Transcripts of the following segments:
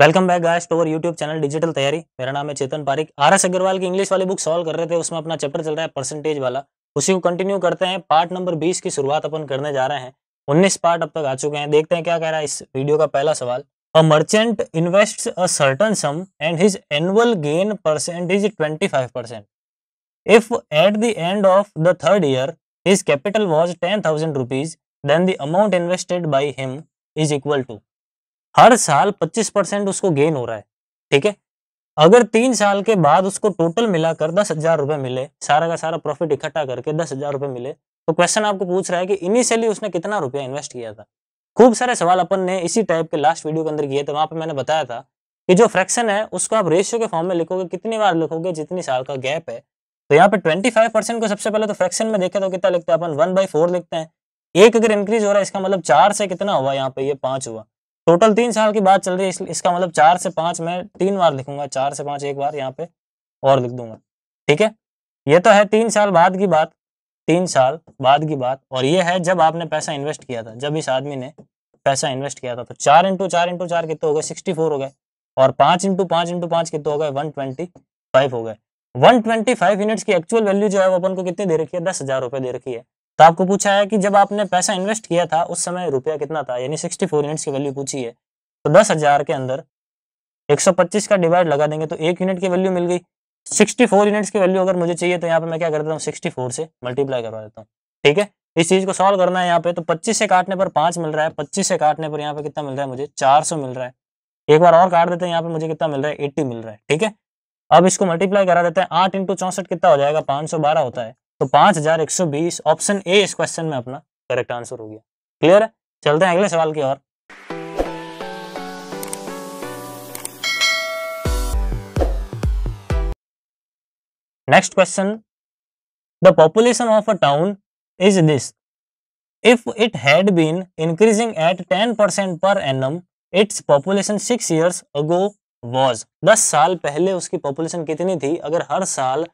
Welcome back guys to our YouTube channel digital Taiyari मेरा नाम है चेतन पारिक आर एस अग्रवाल की इंग्लिश वाली बुक सॉल्व कर रहे थे उसमें अपना चैप्टर चल रहा है परसेंटेज वाला उसी को कंटिन्यू करते हैं पार्ट नंबर 20 की शुरुआत अपन करने जा रहे हैं उन्नीस पार्ट अब तक आ चुके हैं देखते हैं क्या कह रहा है इस वीडियो का पहला सवाल a merchant invest a certain sum and his annual gain percent is twenty if at the end of the third year his capital was ten thousand rupees then the amount invested by him is equal to हर साल 25 percent उसको gain हो रहा है ठीक है अगर तीन साल के बाद उसको टोटल मिलाकर दस हजार रुपए मिले सारा का सारा प्रॉफिट इकट्ठा करके दस हजार रुपए मिले तो क्वेश्चन आपको पूछ रहा है कि इनिशियली उसने कितना रुपया इन्वेस्ट किया था खूब सारे सवाल अपन ने इसी टाइप के लास्ट वीडियो के अंदर किए थे तो वहां पर मैंने बताया था कि जो फ्रैक्शन है उसको आप रेशियो के फॉर्म में लिखोगे कितनी बार लिखोगे जितनी साल का गैप है तो यहाँ पे ट्वेंटी फाइव परसेंट को सबसे पहले तो फ्रैक्शन में देखे तो कितना लिखते हैं अपन वन बाई फोर लिखते हैं एक अगर इंक्रीज हो रहा है इसका मतलब चार से कितना हुआ यहाँ पे ये पांच हुआ टोटल तीन साल की बात चल रही है इस, इसका मतलब चार से पांच मैं तीन बार लिखूंगा चार से पांच एक बार यहाँ पे और लिख दूंगा ठीक है ये तो है तीन साल बाद की बात तीन साल बाद की बात और ये है जब आपने पैसा इन्वेस्ट किया था जब इस आदमी ने पैसा इन्वेस्ट किया था तो चार इंटू चार इंटू चार कितने हो गए सिक्सटी हो गए और पांच इंटू पांच इंटू पाँच कितने हो गए वन ट्वेंटी फाइव हो गए वन यूनिट्स की एक्चुअल वैल्यू जो है वो अपन को कितनी दे रखी है दस हजार रुपये दे रखी है तो आपको पूछा है कि जब आपने पैसा इन्वेस्ट किया था उस समय रुपया कितना था यानी सिक्सटी फोर यूनिट्स की वैल्यू पूछी है तो दस हजार के अंदर 125 का डिवाइड लगा देंगे तो एक यूनिट की वैल्यू मिल गई 64 यूनिट्स की वैल्यू अगर मुझे चाहिए तो यहाँ पे मैं क्या कर देता हूँ फोर से मल्टीप्लाई करवा देता हूँ ठीक है इस चीज को सॉल्व करना है यहाँ पे तो पच्चीस से काटने पर पाँच मिल रहा है पच्चीस से काटने पर यहाँ पे कितना मिल रहा है मुझे सौ मिल रहा है एक बार और काट देते हैं यहाँ पे मुझे कितना मिल रहा है एट्टी मिल रहा है ठीक है अब इसको मल्टीप्लाई करा देते हैं आठ इंटू चौसठ कितना हो जाएगा पाँच होता है तो बीस ऑप्शन ए इस क्वेश्चन में अपना करेक्ट आंसर हो गया क्लियर है चलते हैं अगले सवाल की ओर next question the population of a town is this if it had been increasing at ten percent per annum its population six years ago was दस साल पहले उसकी पॉपुलेशन कितनी थी अगर हर साल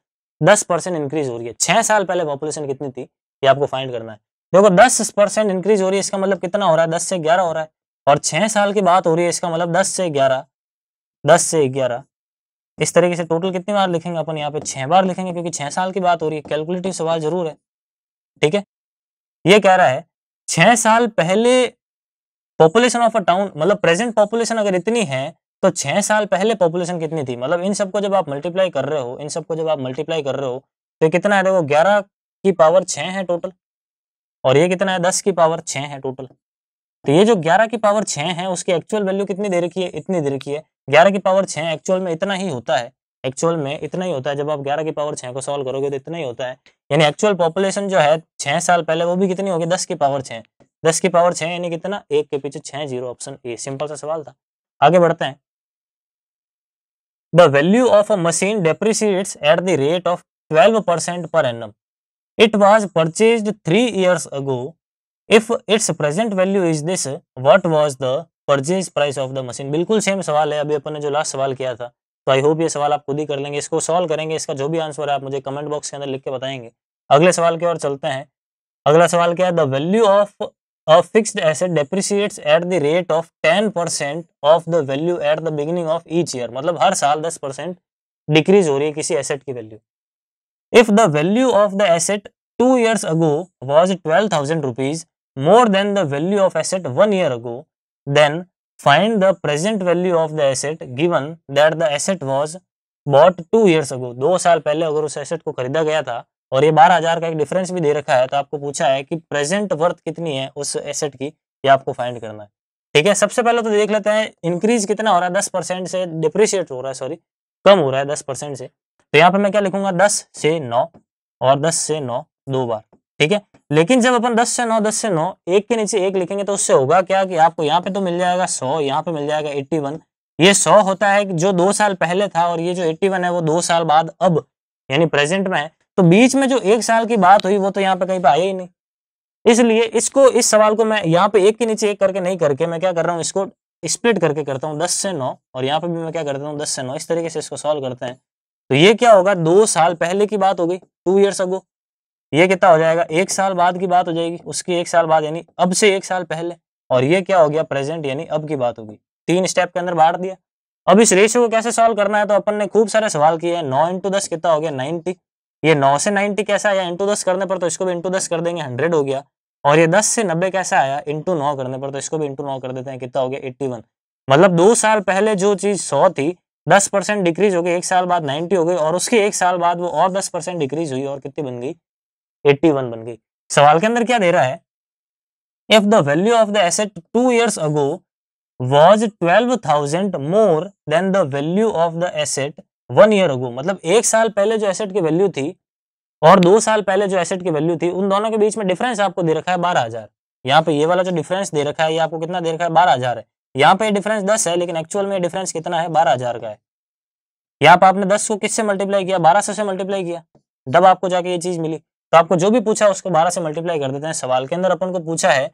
दस परसेंट इंक्रीज हो रही है छह साल पहले पॉपुलेशन कितनी थी ये आपको फाइंड करना है देखो दस परसेंट इंक्रीज हो रही है इसका मतलब कितना हो रहा है दस से ग्यारह हो रहा है और छह साल की बात हो रही है इसका मतलब दस से ग्यारह दस से ग्यारह इस तरीके से टोटल कितनी बार लिखेंगे अपन यहाँ पे छह बार लिखेंगे क्योंकि छह साल की बात हो रही है कैलकुलेटिव सवाल जरूर है ठीक है ये कह रहा है छह साल पहले पॉपुलेशन ऑफ अ टाउन मतलब प्रेजेंट पॉपुलेशन अगर इतनी है तो छह साल पहले पॉपुलेशन कितनी थी मतलब इन सबको जब आप मल्टीप्लाई कर रहे हो इन सबको जब आप मल्टीप्लाई कर रहे हो तो कितना है देखो ग्यारह की पावर छह है टोटल और ये कितना है दस की पावर छह है टोटल तो ये जो ग्यारह की पावर छह है उसकी एक्चुअल वैल्यू कितनी दे रखी है इतनी दे रखी है ग्यारह की पावर छह एक्चुअल में इतना ही होता है एक्चुअल में इतना ही होता है जब आप ग्यारह की पावर छह को सॉल्व करोगे तो इतना ही होता है यानी एक्चुअल पॉपुलेशन जो है छह साल पहले वो भी कितनी होगी दस की पावर छह दस की पावर छह यानी कितना एक के पीछे छह जीरो ऑप्शन ए सिंपल सा सवाल था आगे बढ़ते हैं The value of a machine depreciates at the rate of 12% per annum. It was purchased 3 years ago. If its present value is this, what was the purchase price of the machine? बिल्कुल same सवाल है अभी अपन ने जो last सवाल किया था तो आई होप ये सवाल आप खुद ही कर लेंगे इसको सॉल्व करेंगे इसका जो भी आंसर है आप मुझे कमेंट बॉक्स के अंदर लिख के बताएंगे अगले सवाल की ओर चलते हैं अगला सवाल क्या है the value of a fixed asset depreciates at the rate of 10% of the value at the beginning of each year मतलब हर साल 10% डिक्रीज हो रही है किसी एसेट की value if the value of the asset two years ago was twelve thousand rupees more than the value of asset one year ago then find the present value of the asset given that the asset was bought two years ago दो साल पहले अगर उस asset को खरीदा गया था और ये बारह हजार का एक डिफरेंस भी दे रखा है तो आपको पूछा है कि प्रेजेंट वर्थ कितनी है उस एसेट की ये आपको फाइंड करना है ठीक है सबसे पहले तो देख लेते हैं इंक्रीज कितना हो रहा है दस परसेंट से डिप्रिशिएट हो रहा है सॉरी कम हो रहा है दस परसेंट से तो यहाँ पे मैं क्या लिखूंगा दस से नौ और दस से नौ दो बार ठीक है लेकिन जब अपन दस से नौ दस से नौ एक के नीचे एक लिखेंगे तो उससे होगा क्या कि आपको यहाँ पे तो मिल जाएगा सौ यहाँ पे मिल जाएगा एट्टी वन ये सौ होता है जो दो साल पहले था और ये जो एट्टी वन है वो दो साल बाद अब यानी प्रेजेंट में है तो बीच में जो एक साल की बात हुई वो तो यहाँ पे कहीं पे आया ही नहीं इसलिए इसको इस सवाल को मैं यहाँ पे एक के नीचे एक करके नहीं करके मैं क्या कर रहा हूँ इसको स्प्लिट करके करता हूँ दस से नौ और यहाँ पे भी मैं क्या करता हूँ दस से नौ इस तरीके से इसको सॉल्व करते हैं तो ये क्या होगा दो साल पहले की बात हो गई टू ईयर्स अगो ये कितना हो जाएगा एक साल बाद की बात हो जाएगी उसकी एक साल बाद यानी अब से एक साल पहले और ये क्या हो गया प्रेजेंट यानी अब की बात होगी तीन स्टेप के अंदर बांट दिया अब इस रेशियो को कैसे सॉल्व करना है तो अपन ने खूब सारे सवाल किए हैं नौ इंटू दस कितना हो गया नाइनटी ये नौ से नाइनटी कैसा आया इंटू दस करने पर तो इसको भी इंटू दस कर देंगे हंड्रेड हो गया और ये दस से नब्बे कैसा आया इंटू नौ करने पर तो इसको भी इंटू नौ कर देते हैं कितना हो गया एट्टी वन मतलब दो साल पहले जो चीज सौ थी दस परसेंट डिक्रीज हो गई एक साल बाद नाइन्टी हो गई और उसके एक साल बाद वो और दस परसेंट डिक्रीज हुई और कितनी बन गई एट्टी वन बन गई सवाल के अंदर क्या दे रहा है if the value of the asset two years ago was twelve thousand more than the value of the asset one year ago मतलब एक साल पहले जो एसेट की वैल्यू थी और दो साल पहले जो एसेट की वैल्यू थी उन दोनों के बीच में डिफरेंस आपको दे रखा है बारह हजार यहाँ पे ये वाला जो डिफरेंस दे रखा है ये आपको कितना दे रखा है बारह हजार है यहाँ पे डिफरेंस दस है लेकिन एक्चुअल में डिफरेंस कितना है बारह हजार का है यहाँ पे आपने दस को किससे मल्टीप्लाई किया बारह सौ से मल्टीप्लाई किया तब आपको जाके ये चीज मिली तो आपको जो भी पूछा उसको बारह से मल्टीप्लाई कर देते हैं सवाल के अंदर अपन को पूछा है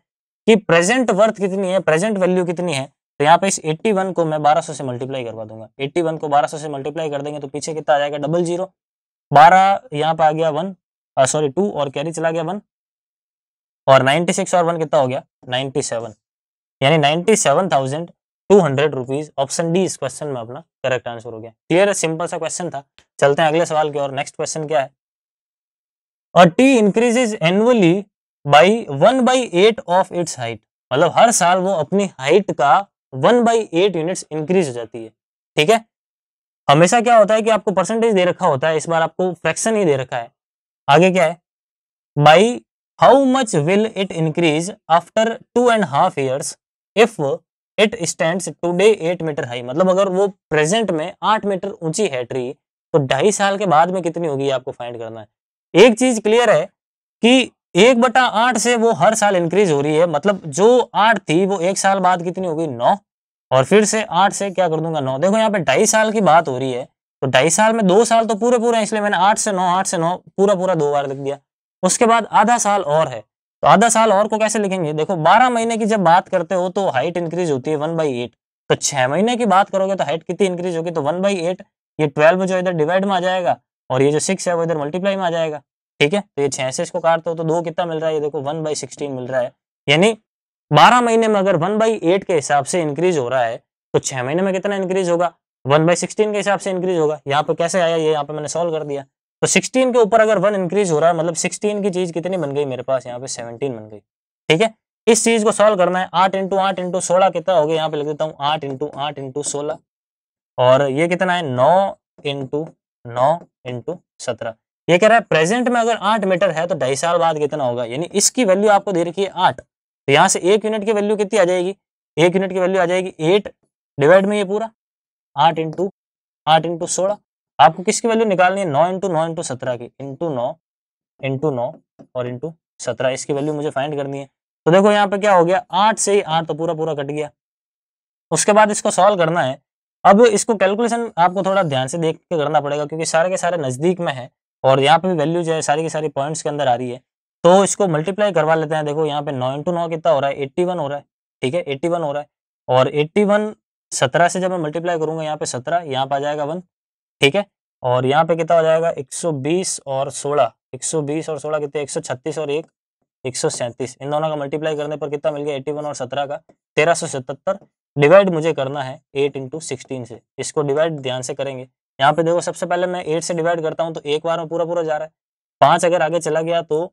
कि प्रेजेंट वर्थ कितनी है प्रेजेंट वैल्यू कितनी है तो यहाँ पे इस 81 को मैं 1200 से मल्टीप्लाई करवा दूंगा 81 को 1200 से मल्टीप्लाई कर देंगे तो पीछे कितना आ जाएगा डबल जीरो बारह यहाँ पे आ गया वन सॉरी टू और कैरी चला गया वन और 96 और वन कितना हो गया 97 यानी 97,200 रुपीस ऑप्शन डी इस क्वेश्चन में अपना करेक्ट आंसर हो गया क्लियर सिंपल सा क्वेश्चन था चलते हैं अगले सवाल की और नेक्स्ट क्वेश्चन क्या है और tree increases annually by one by eight of its height मतलब हर साल वो अपनी हाइट का one by eight units increase हो जाती है ठीक है हमेशा क्या होता है कि आपको परसेंटेज दे रखा होता है इस बार आपको फ्रैक्शन ही दे रखा है आगे क्या है by how much will it increase after two and half years if it stand today at meter high मतलब अगर वो प्रेजेंट में आठ मीटर ऊंची है ट्री तो ढाई साल के बाद में कितनी होगी आपको फाइंड करना है एक चीज क्लियर है कि एक बटा आठ से वो हर साल इंक्रीज हो रही है मतलब जो आठ थी वो एक साल बाद कितनी हो गई नौ और फिर से आठ से क्या कर दूंगा नौ देखो यहाँ पे ढाई साल की बात हो रही है तो ढाई साल में दो साल तो पूरे पूरे इसलिए मैंने आठ से नौ आठ से नौ पूरा पूरा दो बार लिख दिया उसके बाद आधा साल और है तो आधा साल और को कैसे लिखेंगे देखो बारह महीने की जब बात करते हो तो हाइट इंक्रीज होती है वन बाई एट तो छह महीने की बात करोगे तो हाइट कितनी इंक्रीज होगी तो वन बाई एट ये ट्वेल्व जो इधर डिवाइड में आ जाएगा और ये जो सिक्स है वो इधर मल्टीप्लाई में आ जाएगा ठीक है तो ये छह से इसको काट दो तो दो कितना मिल रहा है ये देखो वन बाई सिक्सटीन मिल रहा है यानी बारह महीने में अगर वन बाई एट के हिसाब से इंक्रीज हो रहा है तो छह महीने में कितना इंक्रीज होगा वन बाई सिक्सटीन के हिसाब से इंक्रीज होगा यहाँ पे कैसे आया ये यहाँ पे मैंने सॉल्व कर दिया तो सिक्सटीन के ऊपर अगर वन इंक्रीज हो रहा है मतलब सिक्सटीन की चीज कितनी बन गई मेरे पास यहाँ पे सेवनटीन बन गई ठीक है इस चीज को सॉल्व करना है आठ इंटू आठ इंटू सोलह कितना हो गया यहाँ पे लिख देता हूँ आठ इंटू आठ इंटू सोलह और ये कितना है नौ इंटू नौ इंटू सत्रह ये कह रहा है प्रेजेंट में अगर आठ मीटर है तो ढाई साल बाद कितना होगा यानी इसकी वैल्यू आपको दे रखी है आठ तो यहाँ से एक यूनिट की वैल्यू कितनी आ जाएगी एक यूनिट की वैल्यू आ जाएगी एट डिवाइड में ये पूरा आठ इंटू आठ इंटू सोलह आपको किसकी वैल्यू निकालनी है नौ इंटू नौ इंटू सत्रह की इंटू नौ इंटू नौ और इंटू सत्रह इसकी वैल्यू मुझे फाइंड करनी है तो देखो यहाँ पे क्या हो गया आठ से ही आठ तो पूरा पूरा कट गया उसके बाद इसको सॉल्व करना है अब इसको कैलकुलेशन आपको थोड़ा ध्यान से देख के करना पड़ेगा क्योंकि सारे के सारे नज़दीक में है और यहाँ पे वैल्यू जो है सारी की सारी पॉइंट्स के अंदर आ रही है तो इसको मल्टीप्लाई करवा लेते हैं देखो यहाँ पे नौ इंटू नौ कितना हो रहा है एट्टी वन हो रहा है ठीक है एट्टी वन हो रहा है और एट्टी वन सत्रह से जब मैं मल्टीप्लाई करूंगा यहाँ पे सत्रह यहाँ पे आ जाएगा वन ठीक है और यहाँ पे कितना हो जाएगा एक सौ बीस और सोलह एक सौ बीस और सोलह कितने एक सौ छत्तीस और एक एक सौ सैंतीस इन दोनों का मल्टीप्लाई करने पर कितना मिल गया एट्टी वन और सत्रह का तेरह सौ सतहत्तर डिवाइड मुझे करना है एट इंटू सिक्सटीन से इसको डिवाइड ध्यान से करेंगे यहाँ पे देखो सबसे पहले मैं एट से डिवाइड करता हूँ तो एक बार में पूरा पूरा जा रहा है पांच अगर आगे चला गया तो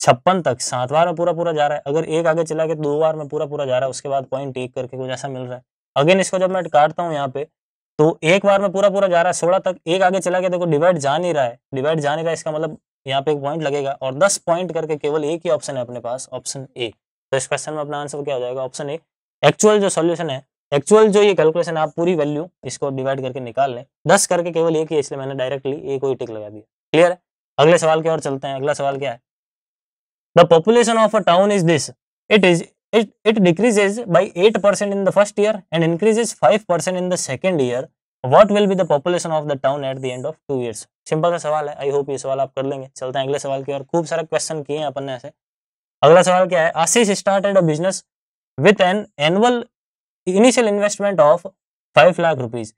छप्पन तक सात बार में पूरा पूरा जा रहा है अगर एक आगे चला गया तो दो बार में पूरा पूरा जा रहा है उसके बाद पॉइंट एक करके कुछ ऐसा मिल रहा है अगेन इसको जब मैं काटता हूँ यहाँ पे तो एक बार में पूरा पूरा जा रहा है सोलह तक एक आगे चला गया देखो डिवाइड जा नहीं रहा है डिवाइड जा नहीं रहा है इसका मतलब यहाँ पे एक पॉइंट लगेगा और दस पॉइंट करके केवल एक ही ऑप्शन है अपने पास ऑप्शन ए तो इस क्वेश्चन में अपना आंसर क्या हो जाएगा ऑप्शन ए एक्चुअल जो सोल्यूशन है एक्चुअल जो ये कैलकुलेशन आप पूरी वैल्यू इसको डिवाइड करके निकाल लें दस करके केवल एक ही इसलिए मैंने डायरेक्टली एक ही टिक लगा दिया क्लियर है अगले सवाल की ओर चलते हैं अगला सवाल क्या है the population of a town is this it is it decreases by eight percent in the first year and increases five percent in the second year what will be the population of the town at the end of two years simple सा सवाल है I hope ये सवाल आप कर लेंगे चलते हैं अगले सवाल की ओर खूब सारे क्वेश्चन किए हैं अपन ने ऐसे अगला सवाल क्या है Ashish started a business with an annual initial investment of 5 lakh rupees.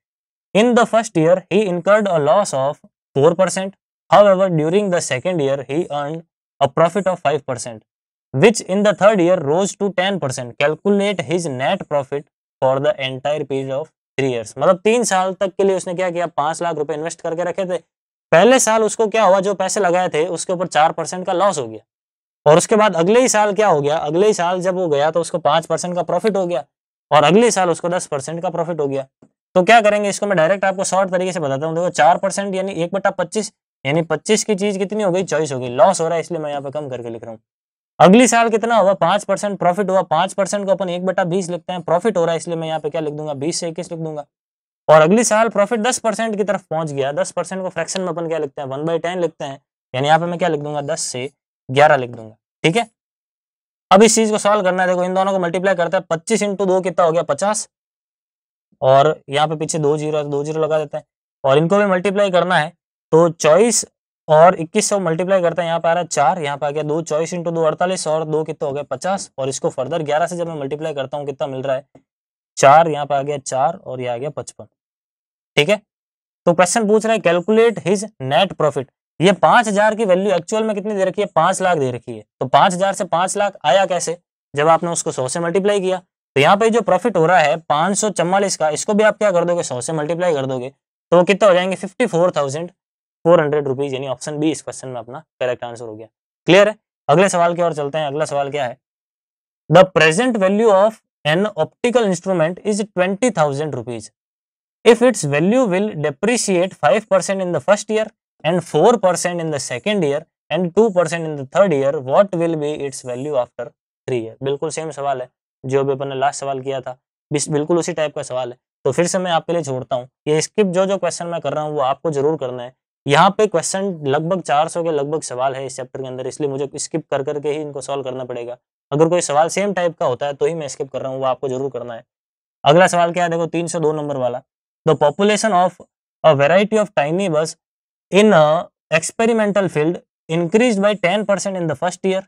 In the first year, he incurred a loss of 4%. However, during the second year, he earned a profit of 5%, which in the third year rose to 10%. Calculate his net profit for the entire period of three years मतलब तीन साल तक के लिए उसने क्या किया पांच लाख रुपए इन्वेस्ट करके रखे थे पहले साल उसको क्या हुआ जो पैसे लगाए थे उसके ऊपर चार परसेंट का लॉस हो गया और उसके बाद अगले ही साल क्या हो गया अगले ही साल जब वो गया तो उसको पांच परसेंट का प्रॉफिट हो गया और अगले साल उसको दस परसेंट का प्रॉफिट हो गया तो क्या करेंगे इसको मैं डायरेक्ट आपको शॉर्ट तरीके से बताता हूँ देखो चार परसेंट यानी एक बटा पच्चीस यानी पच्चीस की चीज कितनी हो गई चॉइस हो गई लॉस हो रहा है इसलिए मैं यहाँ पे कम करके लिख रहा हूँ अगले साल कितना होगा पांच परसेंट प्रॉफिट हुआ पांच परसेंट को अपन एक बटा बीस लिखते हैं प्रॉफिट हो रहा है इसलिए मैं यहाँ पे क्या लिख दूंगा बीस से इक्कीस लिख दूंगा और अगले साल प्रॉफिट दस परसेंट की तरफ पहुंच गया दस परसेंट को फ्रैक्शन में अपन क्या लिखते हैं वन बाई टेन लिखते हैं यानी यहाँ पे मैं क्या लिख दूंगा दस से ग्यारह लिख दूंगा ठीक है अब इस चीज को सॉल्व करना है देखो इन दोनों को मल्टीप्लाई करता है पच्चीस इंटू दो कितना हो गया पचास और यहाँ पे पीछे दो जीरो तो दो जीरो लगा देते हैं और इनको भी मल्टीप्लाई करना है तो चौबीस और इक्कीस सौ मल्टीप्लाई करते हैं यहाँ पे आ रहा है चार यहाँ पे आ गया दो चौबीस इंटू दो अड़तालीस और दो कितना हो गया पचास और इसको फर्दर ग्यारह से जब मैं मल्टीप्लाई करता हूँ कितना मिल रहा है चार यहाँ पे आ गया चार और यह आ गया पचपन ठीक है तो क्वेश्चन पूछ रहा है कैलकुलेट हिज नेट प्रॉफिट ये पांच हजार की वैल्यू एक्चुअल में कितनी दे रखी है पांच लाख दे रखी है तो पांच हजार से पांच लाख आया कैसे जब आपने उसको सौ से मल्टीप्लाई किया तो यहाँ पे जो प्रॉफिट हो रहा है पांच सौ चम्वालीस का इसको भी आप क्या कर दोगे सौ से मल्टीप्लाई कर दोगे तो कितना हो जाएंगे fifty four thousand four hundred rupees यानी ऑप्शन बी इस क्वेश्चन में अपना करेक्ट आंसर हो गया क्लियर है अगले सवाल की ओर चलते हैं अगला सवाल क्या है the present value of an optical instrument is twenty thousand rupees if its value will depreciate five percent in the first year and 4% in the second year and 2% in the third year what will be its value after 3 year bilkul same sawal hai jo bhi apne last sawal kiya tha bilkul usi type ka sawal hai to fir se main aapke liye chhodta hu ye skip jo jo question main kar raha hu wo aapko zarur karna hai यहाँ पे question लगभग 400 के लगभग सवाल है इस chapter के अंदर इसलिए मुझे स्किप कर करके ही इनको सॉल्व करना पड़ेगा अगर कोई सवाल सेम टाइप का होता है तो ही मैं स्किप कर रहा हूँ वो आपको जरूर करना है अगला सवाल क्या है देखो 302 नंबर वाला the population of a variety of tiny bugs in a experimental field increased by 10% in the first year,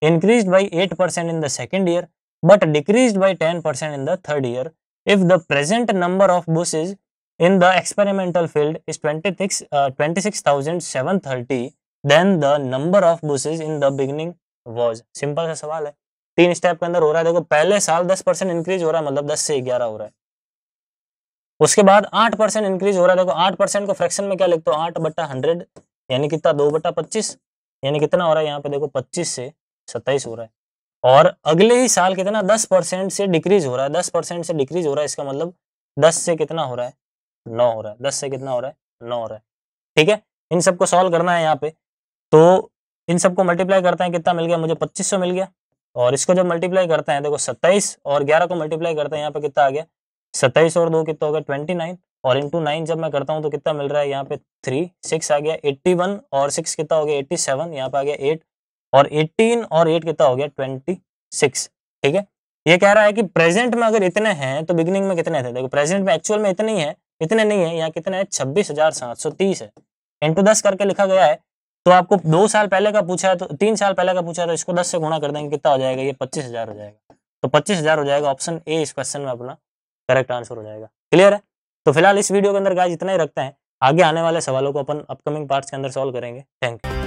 increased by 8% in the second year, but decreased by 10% in the third year if the present number of buses in the experimental field is 26 uh, 26730 then the number of buses in the beginning was simple सा सवाल है तीन step के अंदर हो रहा है देखो पहले साल 10 परसेंट इंक्रीज हो रहा है मतलब 10 से 11 हो रहा है उसके बाद आठ परसेंट इंक्रीज हो रहा है देखो तो आठ परसेंट को फ्रैक्शन में क्या लिखते हो आठ बट्टा हंड्रेड यानी कितना दो बट्टा पच्चीस यानी कितना हो रहा है यहाँ पे देखो पच्चीस से सत्ताईस हो रहा है और अगले ही साल कितना दस परसेंट से डिक्रीज हो रहा है दस परसेंट से डिक्रीज हो रहा है इसका मतलब दस से कितना हो रहा है नौ हो रहा है दस से कितना हो रहा है नौ हो रहा है ठीक है इन सबको सॉल्व करना है यहाँ पे तो इन सबको मल्टीप्लाई करते हैं कितना मिल गया मुझे पच्चीस मिल गया और इसको जब मल्टीप्लाई करते हैं देखो सत्ताईस और ग्यारह को मल्टीप्लाई करते हैं यहाँ पे कितना आ गया सत्ताईस और दो कितना हो गया ट्वेंटी नाइन और इंटू नाइन जब मैं करता हूँ तो कितना मिल रहा है यहाँ पे थ्री सिक्स आ गया एट्टी वन और सिक्स कितना हो गया एट्टी सेवन यहाँ पे आ गया एट और एट्टीन और एट कितना हो गया ट्वेंटी सिक्स ठीक है ये कह रहा है कि प्रेजेंट में अगर इतने हैं तो बिगिनिंग में कितने थे देखो प्रेजेंट में एक्चुअल में इतने ही है इतने नहीं है यहाँ कितने छब्बीस हजार सात सौ तीस है इंटू दस करके लिखा गया है तो आपको दो साल पहले का पूछा है तो तीन साल पहले का पूछा है तो इसको दस से गुणा कर देंगे कितना हो जाएगा ये पच्चीस हजार हो जाएगा तो पच्चीस हजार हो जाएगा ऑप्शन ए इस क्वेश्चन में अपना करेक्ट आंसर हो जाएगा क्लियर है तो फिलहाल इस वीडियो के अंदर गाइज इतना ही रखते हैं आगे आने वाले सवालों को अपन अपकमिंग पार्ट्स के अंदर सॉल्व करेंगे थैंक यू